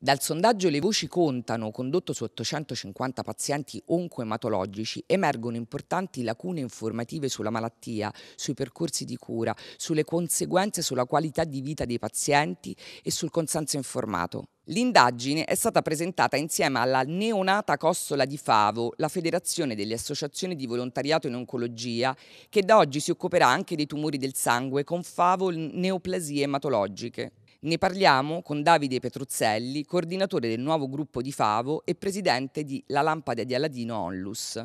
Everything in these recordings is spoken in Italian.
Dal sondaggio Le Voci Contano, condotto su 850 pazienti oncoematologici, emergono importanti lacune informative sulla malattia, sui percorsi di cura, sulle conseguenze sulla qualità di vita dei pazienti e sul consenso informato. L'indagine è stata presentata insieme alla neonata Costola di Favo, la federazione delle associazioni di volontariato in oncologia, che da oggi si occuperà anche dei tumori del sangue con Favo neoplasie ematologiche. Ne parliamo con Davide Petruzzelli, coordinatore del nuovo gruppo di Favo e presidente di La Lampada di Aladino Onlus.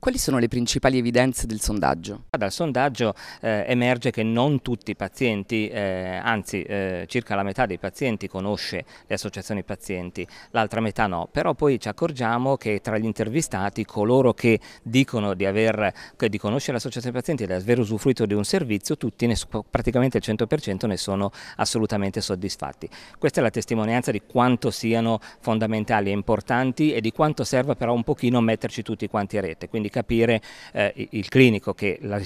Quali sono le principali evidenze del sondaggio? Dal sondaggio eh, emerge che non tutti i pazienti, eh, anzi eh, circa la metà dei pazienti conosce le associazioni pazienti, l'altra metà no, però poi ci accorgiamo che tra gli intervistati coloro che dicono di, aver, di conoscere l'associazione pazienti e di aver usufruito di un servizio, tutti ne, praticamente il 100% ne sono assolutamente soddisfatti. Questa è la testimonianza di quanto siano fondamentali e importanti e di quanto serva però un pochino metterci tutti quanti a rete, Quindi di capire eh, il clinico che la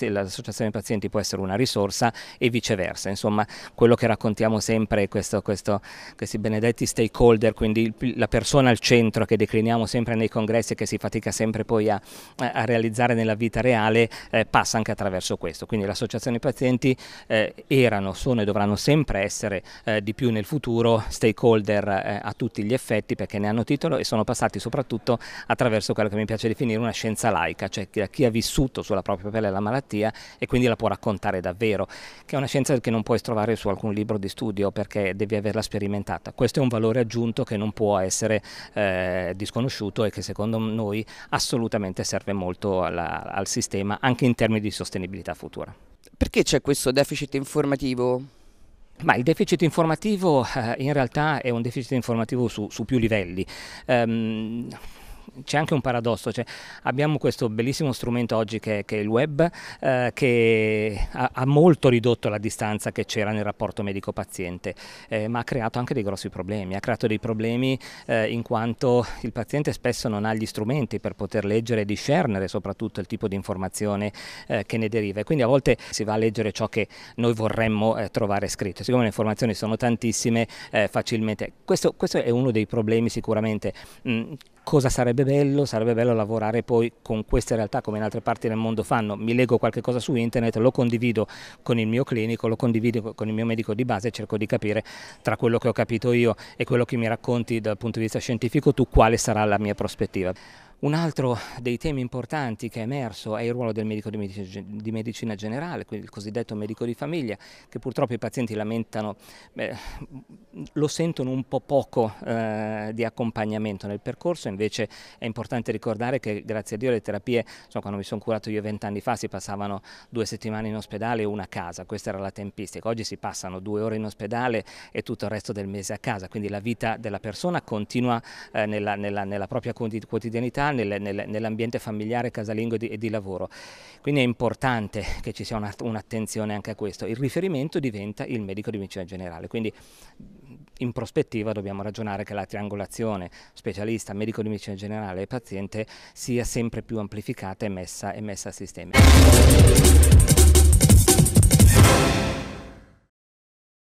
l'associazione pazienti può essere una risorsa e viceversa. Insomma, quello che raccontiamo sempre è questo, questo, questi benedetti stakeholder, quindi la persona al centro che decliniamo sempre nei congressi e che si fatica sempre poi a, a realizzare nella vita reale, eh, passa anche attraverso questo. Quindi le associazioni pazienti eh, erano, sono e dovranno sempre essere eh, di più nel futuro stakeholder eh, a tutti gli effetti perché ne hanno titolo e sono passati soprattutto attraverso quello che mi piace definire una scienza coscienza laica, cioè da chi ha vissuto sulla propria pelle la malattia e quindi la può raccontare davvero, che è una scienza che non puoi trovare su alcun libro di studio perché devi averla sperimentata. Questo è un valore aggiunto che non può essere eh, disconosciuto e che secondo noi assolutamente serve molto alla, al sistema anche in termini di sostenibilità futura. Perché c'è questo deficit informativo? Ma il deficit informativo eh, in realtà è un deficit informativo su, su più livelli. Um, c'è anche un paradosso, cioè abbiamo questo bellissimo strumento oggi che, che è il web eh, che ha, ha, molto ridotto la distanza che c'era nel rapporto medico-paziente, eh, ma ha creato anche dei grossi problemi, ha creato dei problemi eh, in quanto il paziente spesso non ha gli strumenti per poter leggere e discernere soprattutto il tipo di informazione eh, che ne deriva e quindi a volte si va a leggere ciò che noi vorremmo eh, trovare scritto, siccome le informazioni sono tantissime eh, facilmente, questo, questo, è uno dei problemi sicuramente. Mm, cosa sarebbe bene? modello, sarebbe bello lavorare poi con queste realtà come in altre parti del mondo fanno, mi leggo qualche cosa su internet, lo condivido con il mio clinico, lo condivido con il mio medico di base e cerco di capire tra quello che ho capito io e quello che mi racconti dal punto di vista scientifico tu quale sarà la mia prospettiva. Un altro dei temi importanti che è emerso è il ruolo del medico di medicina generale, quindi il cosiddetto medico di famiglia, che purtroppo i pazienti lamentano, beh, lo sentono un po' poco eh, di accompagnamento nel percorso, invece è importante ricordare che grazie a Dio le terapie, insomma, quando mi sono curato io vent'anni fa si passavano due settimane in ospedale e una a casa, questa era la tempistica, oggi si passano due ore in ospedale e tutto il resto del mese a casa, quindi la vita della persona continua eh, nella, nella, nella propria quotidianità nel, nel, nell'ambiente familiare, casalingo e di, e di, lavoro. Quindi è importante che ci sia un'attenzione anche a questo. Il riferimento diventa il medico di medicina generale, quindi in prospettiva dobbiamo ragionare che la triangolazione specialista, medico di medicina generale e paziente sia sempre più amplificata e messa, e messa a sistema.